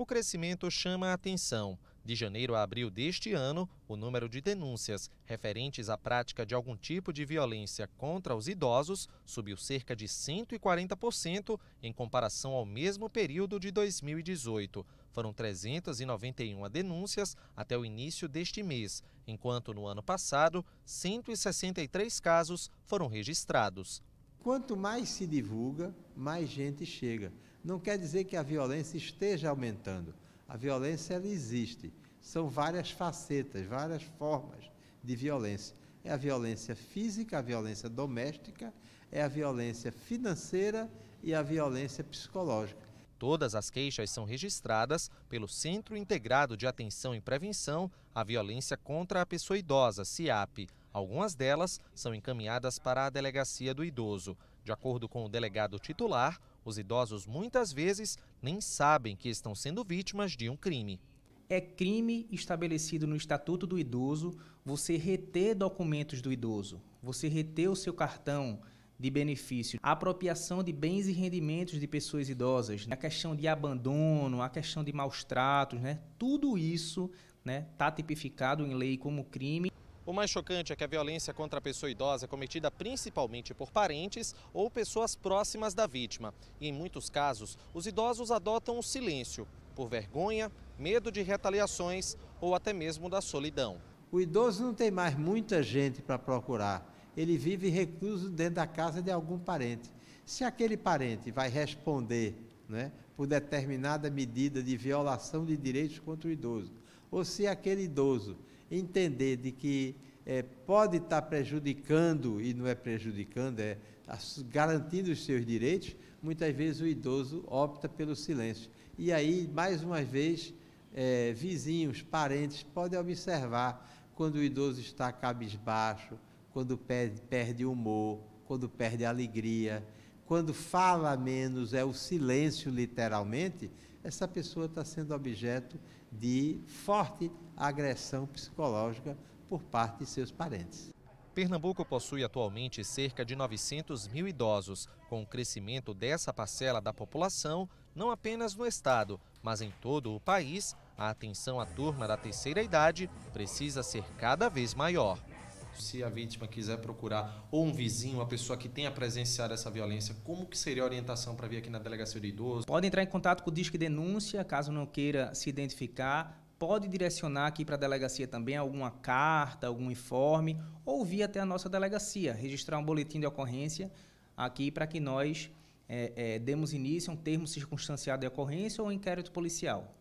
O crescimento chama a atenção. De janeiro a abril deste ano, o número de denúncias referentes à prática de algum tipo de violência contra os idosos subiu cerca de 140% em comparação ao mesmo período de 2018. Foram 391 denúncias até o início deste mês, enquanto no ano passado, 163 casos foram registrados. Quanto mais se divulga, mais gente chega. Não quer dizer que a violência esteja aumentando. A violência ela existe. São várias facetas, várias formas de violência. É a violência física, a violência doméstica, é a violência financeira e a violência psicológica. Todas as queixas são registradas pelo Centro Integrado de Atenção e Prevenção à Violência contra a Pessoa Idosa, CIAP. Algumas delas são encaminhadas para a Delegacia do Idoso. De acordo com o delegado titular, os idosos muitas vezes nem sabem que estão sendo vítimas de um crime. É crime estabelecido no Estatuto do Idoso você reter documentos do idoso, você reter o seu cartão de benefício, a apropriação de bens e rendimentos de pessoas idosas, né? a questão de abandono, a questão de maus tratos, né? Tudo isso, né, tá tipificado em lei como crime. O mais chocante é que a violência contra a pessoa idosa é cometida principalmente por parentes ou pessoas próximas da vítima. E em muitos casos, os idosos adotam o silêncio, por vergonha, medo de retaliações ou até mesmo da solidão. O idoso não tem mais muita gente para procurar. Ele vive recluso dentro da casa de algum parente. Se aquele parente vai responder né, por determinada medida de violação de direitos contra o idoso, ou se aquele idoso entender de que é, pode estar prejudicando, e não é prejudicando, é tá garantindo os seus direitos, muitas vezes o idoso opta pelo silêncio. E aí, mais uma vez, é, vizinhos, parentes, podem observar quando o idoso está cabisbaixo, quando perde, perde humor, quando perde alegria quando fala menos, é o silêncio, literalmente, essa pessoa está sendo objeto de forte agressão psicológica por parte de seus parentes. Pernambuco possui atualmente cerca de 900 mil idosos. Com o crescimento dessa parcela da população, não apenas no estado, mas em todo o país, a atenção à turma da terceira idade precisa ser cada vez maior se a vítima quiser procurar ou um vizinho, uma pessoa que tenha presenciado essa violência, como que seria a orientação para vir aqui na delegacia do idoso? Pode entrar em contato com o Disque Denúncia, caso não queira se identificar. Pode direcionar aqui para a delegacia também alguma carta, algum informe, ou vir até a nossa delegacia, registrar um boletim de ocorrência aqui para que nós é, é, demos início a um termo circunstanciado de ocorrência ou um inquérito policial.